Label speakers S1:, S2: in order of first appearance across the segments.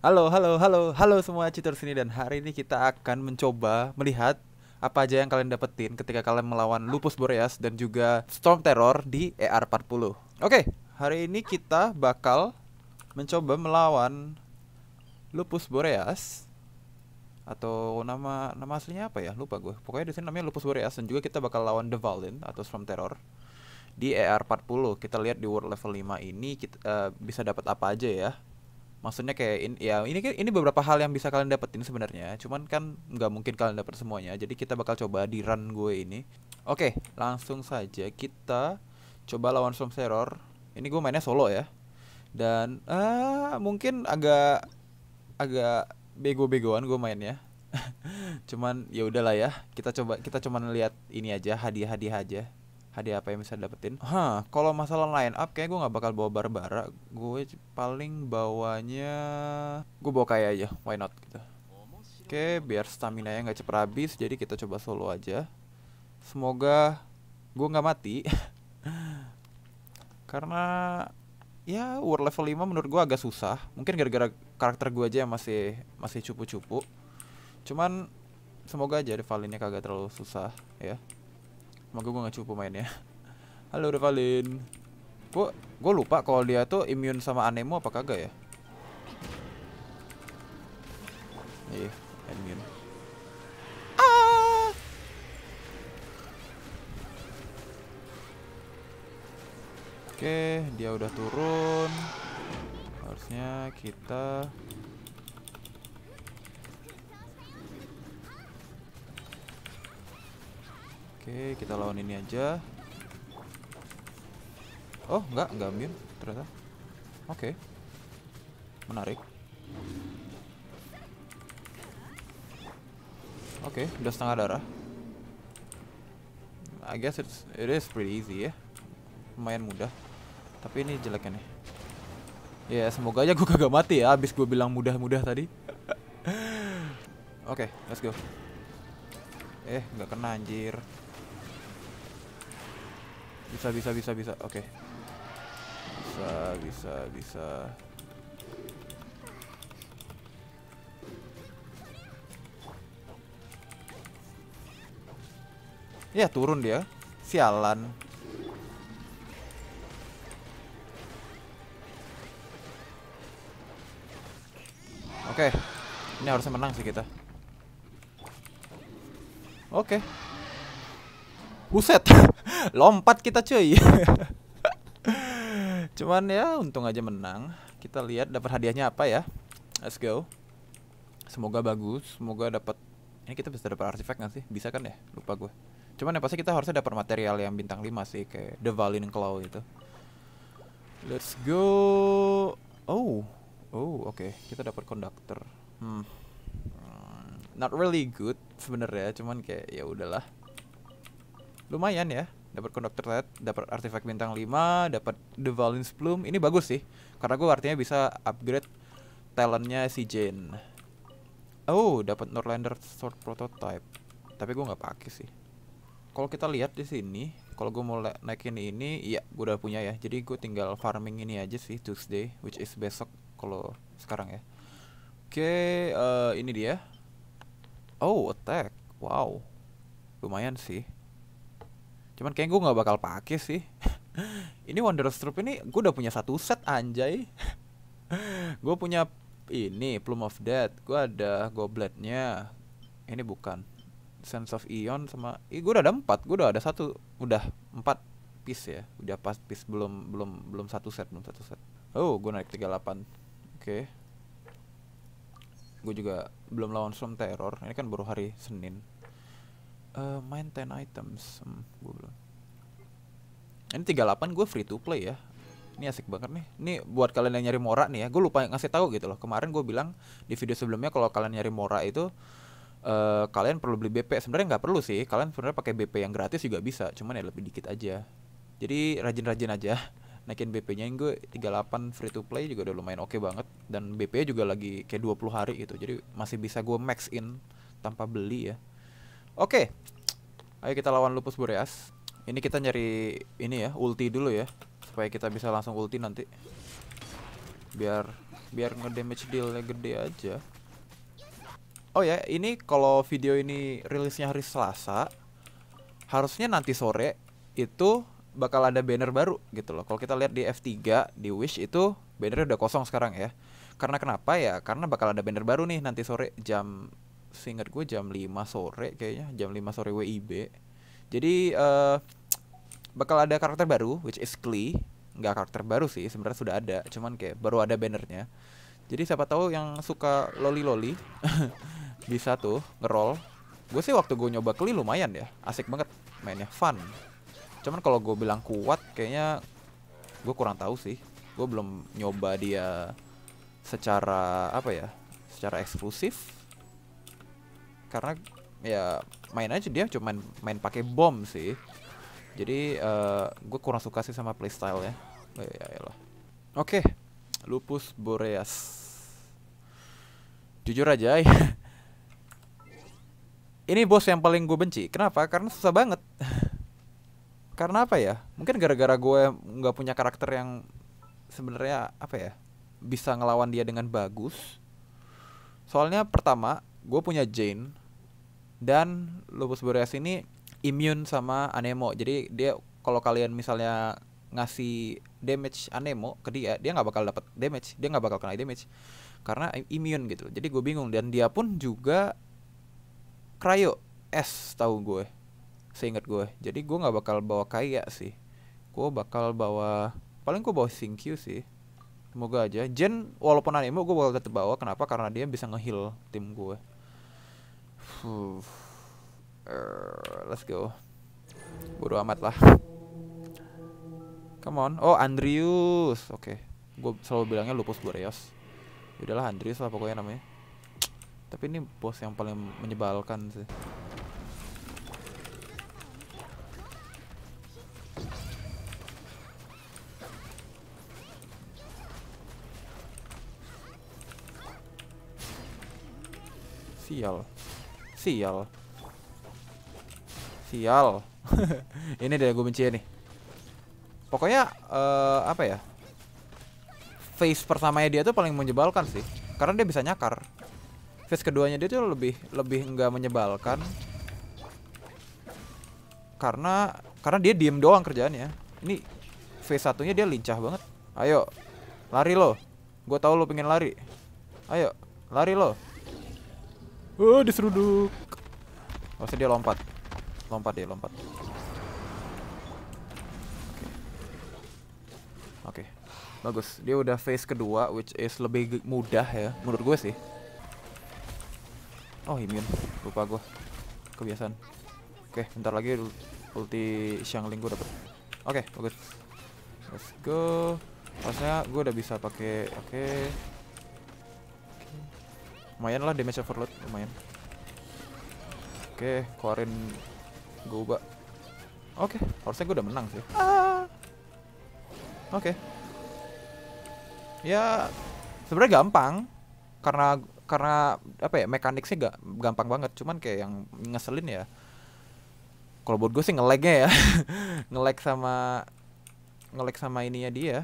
S1: Halo, halo, halo, halo semua cheater sini dan hari ini kita akan mencoba melihat apa aja yang kalian dapetin ketika kalian melawan Lupus Boreas dan juga Storm Terror di ER40. Oke, hari ini kita bakal mencoba melawan Lupus Boreas atau nama nama aslinya apa ya? Lupa gue. Pokoknya di sini namanya Lupus Boreas dan juga kita bakal lawan the Valin atau Storm Terror di ER40. Kita lihat di world level 5 ini kita uh, bisa dapat apa aja ya maksudnya kayak in, ya ini ini beberapa hal yang bisa kalian dapetin sebenarnya cuman kan nggak mungkin kalian dapet semuanya jadi kita bakal coba di run gue ini oke langsung saja kita coba lawan Storm Terror ini gue mainnya solo ya dan ah mungkin agak agak bego-begoan gue mainnya cuman ya udahlah ya kita coba kita cuman lihat ini aja hadiah-hadiah aja hadiah apa yang bisa dapetin Hah, kalau masalah line up kayak gue nggak bakal bawa Barbara gue paling bawanya gue bawa kayak aja why not gitu oke okay, biar stamina nya nggak cepet habis jadi kita coba solo aja semoga gue nggak mati karena ya world level 5 menurut gue agak susah mungkin gara-gara karakter gue aja yang masih masih cupu-cupu cuman semoga aja rivalinnya kagak terlalu susah ya Semoga gue gak cukup ya Halo Revalin Gue gue lupa kalau dia tuh imun sama anemo apa kagak ya Iya, yeah, imun ah! Oke, okay, dia udah turun Harusnya kita Oke, kita lawan ini aja. Oh, enggak, enggak ambil ternyata. Oke. Menarik. Oke, udah setengah darah. I guess it's it is pretty easy ya. Lumayan mudah. Tapi ini jeleknya nih. Ya, yeah, semoga aja gue kagak mati ya abis gue bilang mudah-mudah tadi. Oke, okay, let's go. Eh, nggak kena anjir. Bisa, bisa, bisa, bisa. Oke. Okay. Bisa, bisa, bisa. Ya, turun dia. Sialan. Oke. Okay. Ini harusnya menang sih kita. Oke. Okay. Buset lompat kita cuy cuman ya untung aja menang kita lihat dapat hadiahnya apa ya let's go semoga bagus semoga dapat ini kita bisa dapat artifact nggak sih bisa kan ya lupa gue cuman ya pasti kita harusnya dapat material yang bintang 5 sih kayak the Valin Claw itu let's go oh oh oke okay. kita dapat konduktor hmm. hmm not really good sebenarnya cuman kayak ya udahlah lumayan ya dapat Conductor tet, dapat Artifact Bintang 5, dapat The Valence Plume. Ini bagus sih, karena gue artinya bisa upgrade talentnya si Jane. Oh, dapat Norlander Sword Prototype. Tapi gue nggak pakai sih. Kalau kita lihat di sini, kalau gue mau naikin ini, iya gue udah punya ya. Jadi gue tinggal farming ini aja sih Tuesday, which is besok kalau sekarang ya. Oke, okay, uh, eh, ini dia. Oh, attack. Wow. Lumayan sih. Cuman kayaknya gue gak bakal pakai sih. ini Wonderstrup ini gue udah punya satu set anjay. gue punya ini Plume of Death. Gue ada Gobletnya. Ini bukan. Sense of Eon sama Ih, gue udah ada empat. Gue udah ada satu. Udah empat piece ya. Udah pas piece belum belum belum satu set belum satu set. Oh, gue naik 38 Oke. Okay. Gue juga belum lawan Storm Terror. Ini kan baru hari Senin uh, main 10 items hmm, gue belum ini 38 gue free to play ya ini asik banget nih ini buat kalian yang nyari mora nih ya gue lupa ngasih tahu gitu loh kemarin gue bilang di video sebelumnya kalau kalian nyari mora itu uh, kalian perlu beli BP sebenarnya nggak perlu sih kalian sebenarnya pakai BP yang gratis juga bisa cuman ya lebih dikit aja jadi rajin-rajin aja naikin BP-nya yang gue 38 free to play juga udah lumayan oke okay banget dan BP-nya juga lagi kayak 20 hari gitu jadi masih bisa gue max in tanpa beli ya Oke. Ayo kita lawan lupus boreas. Ini kita nyari ini ya, ulti dulu ya. Supaya kita bisa langsung ulti nanti. Biar biar ngedamage dealnya gede aja. Oh ya, ini kalau video ini rilisnya hari Selasa, harusnya nanti sore itu bakal ada banner baru gitu loh. Kalau kita lihat di F3 di Wish itu bannernya udah kosong sekarang ya. Karena kenapa ya? Karena bakal ada banner baru nih nanti sore jam seingat gue jam 5 sore kayaknya jam 5 sore WIB jadi uh, bakal ada karakter baru which is Klee nggak karakter baru sih sebenarnya sudah ada cuman kayak baru ada bannernya jadi siapa tahu yang suka loli loli bisa tuh ngerol gue sih waktu gue nyoba Klee lumayan ya asik banget mainnya fun cuman kalau gue bilang kuat kayaknya gue kurang tahu sih gue belum nyoba dia secara apa ya secara eksklusif karena ya main aja dia cuma main, main pakai bom sih jadi uh, eh, gue kurang suka sih sama playstyle ya oh, ya lah oke okay. lupus boreas jujur aja ya ini bos yang paling gue benci kenapa karena susah banget karena apa ya mungkin gara-gara gue nggak punya karakter yang sebenarnya apa ya bisa ngelawan dia dengan bagus soalnya pertama gue punya Jane dan lupus boreas ini imun sama anemo jadi dia kalau kalian misalnya ngasih damage anemo ke dia dia nggak bakal dapat damage dia nggak bakal kena damage karena imun gitu jadi gue bingung dan dia pun juga cryo S tahu gue seingat gue jadi gue nggak bakal bawa kaya sih gue bakal bawa paling gue bawa Sinkyu sih semoga aja Jen walaupun anemo gue bakal tetap bawa kenapa karena dia bisa ngeheal tim gue Er, let's go. Bodo amat lah. Come on. Oh, Andrius. Oke. Okay. Gue selalu bilangnya Lupus Boreas. Udahlah Andrius lah pokoknya namanya. Tapi ini bos yang paling menyebalkan sih. Sial. Sial. Sial. ini dia gue benci nih. Pokoknya uh, apa ya? Face pertamanya dia tuh paling menyebalkan sih. Karena dia bisa nyakar. Face keduanya dia tuh lebih lebih nggak menyebalkan. Karena karena dia diem doang kerjaannya. Ini face satunya dia lincah banget. Ayo, lari lo. Gue tau lo pengen lari. Ayo, lari lo. Oh, diseruduk. Harusnya dia lompat. Lompat dia, lompat. Oke. Okay. Okay. Bagus. Dia udah phase kedua, which is lebih mudah ya. Menurut gue sih. Oh, imun. Lupa gue. Kebiasaan. Oke, okay, bentar lagi ulti Xiangling gue dapet. Oke, okay, bagus. Let's go. Pasnya gue udah bisa pakai. Oke. Okay. Lumayan lah damage overload, lumayan. Oke, keluarin gue ubah. Oke, harusnya gue udah menang sih. Oke. Ah. Oke. Ya, sebenarnya gampang karena karena apa ya mekanik sih gak gampang banget cuman kayak yang ngeselin ya kalau buat gue sih ngelagnya ya ngelag sama ngelag sama ininya dia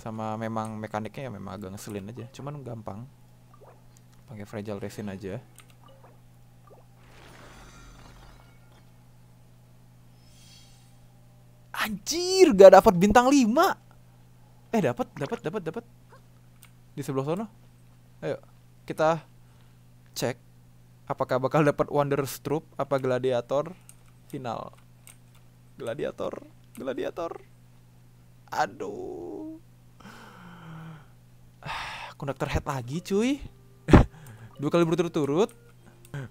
S1: sama memang mekaniknya ya memang agak ngeselin aja cuman gampang pakai fragile resin aja anjir gak dapat bintang 5 eh dapat dapat dapat dapat di sebelah sana ayo kita cek apakah bakal dapat wonder stroop apa gladiator final gladiator gladiator aduh ah, konduktor head lagi cuy dua kali berturut-turut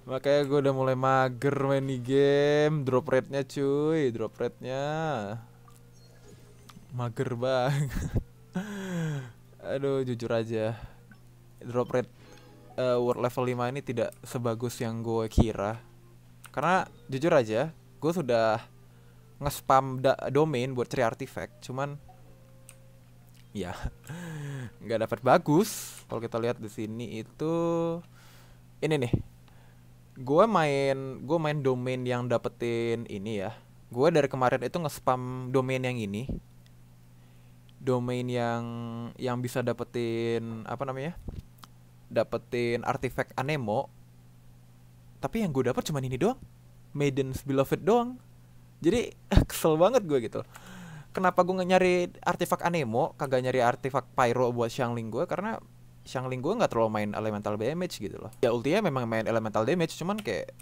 S1: Makanya gue udah mulai mager main di game Drop rate-nya cuy Drop rate-nya Mager banget Aduh jujur aja Drop rate uh, World level 5 ini tidak sebagus yang gue kira Karena jujur aja Gue sudah Nge-spam domain buat cari artifact Cuman Ya nggak dapat bagus Kalau kita lihat di sini itu ini nih gue main gue main domain yang dapetin ini ya gue dari kemarin itu nge-spam domain yang ini domain yang yang bisa dapetin apa namanya dapetin artifact anemo tapi yang gue dapet cuma ini doang Maiden's Beloved doang jadi kesel banget gue gitu kenapa gue nyari artefak anemo kagak nyari artefak pyro buat Shangling gue karena Ling gue nggak terlalu main elemental damage gitu loh ya ultinya memang main elemental damage cuman kayak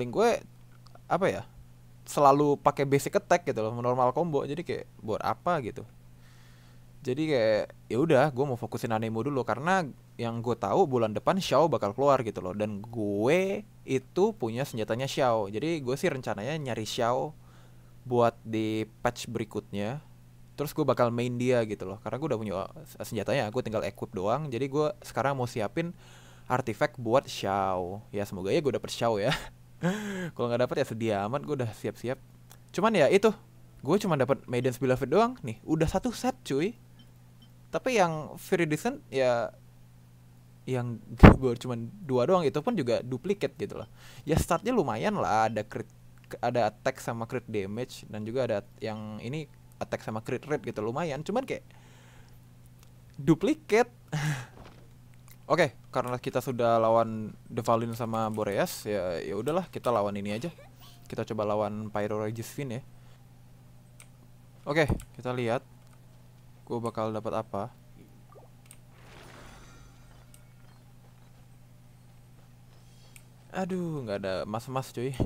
S1: Ling gue apa ya selalu pakai basic attack gitu loh normal combo jadi kayak buat apa gitu jadi kayak ya udah gue mau fokusin anemo dulu karena yang gue tahu bulan depan Xiao bakal keluar gitu loh dan gue itu punya senjatanya Xiao jadi gue sih rencananya nyari Xiao buat di patch berikutnya terus gue bakal main dia gitu loh karena gue udah punya uh, senjatanya gue tinggal equip doang jadi gue sekarang mau siapin artifact buat Xiao ya semoga ya gue dapet Xiao ya kalau nggak dapet ya sedih amat gue udah siap-siap cuman ya itu gue cuma dapat Maiden's Beloved doang nih udah satu set cuy tapi yang Viridescent ya yang gue cuma dua doang itu pun juga duplicate gitu loh ya startnya lumayan lah ada crit ada attack sama crit damage dan juga ada yang ini attack sama crit rate gitu lumayan cuman kayak duplikat oke okay, karena kita sudah lawan Devalin sama Boreas ya ya udahlah kita lawan ini aja kita coba lawan Pyro Regis ya oke okay, kita lihat gue bakal dapat apa aduh nggak ada mas-mas cuy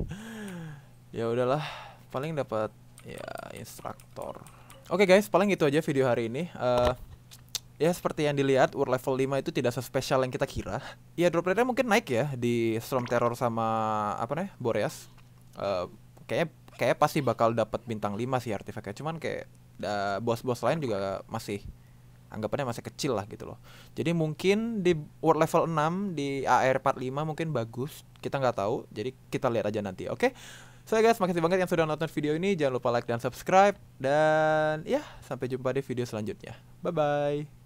S1: ya udahlah paling dapat ya instruktor oke okay guys paling gitu aja video hari ini uh, ya seperti yang dilihat world level 5 itu tidak sespesial yang kita kira ya drop rate-nya mungkin naik ya di storm terror sama apa nih boreas uh, kayaknya kayak pasti bakal dapat bintang 5 sih artefaknya cuman kayak bos-bos lain juga masih anggapannya masih kecil lah gitu loh jadi mungkin di world level 6 di AR 45 mungkin bagus kita nggak tahu jadi kita lihat aja nanti oke okay? So guys, makasih banget yang sudah nonton video ini. Jangan lupa like dan subscribe. Dan ya, sampai jumpa di video selanjutnya. Bye-bye.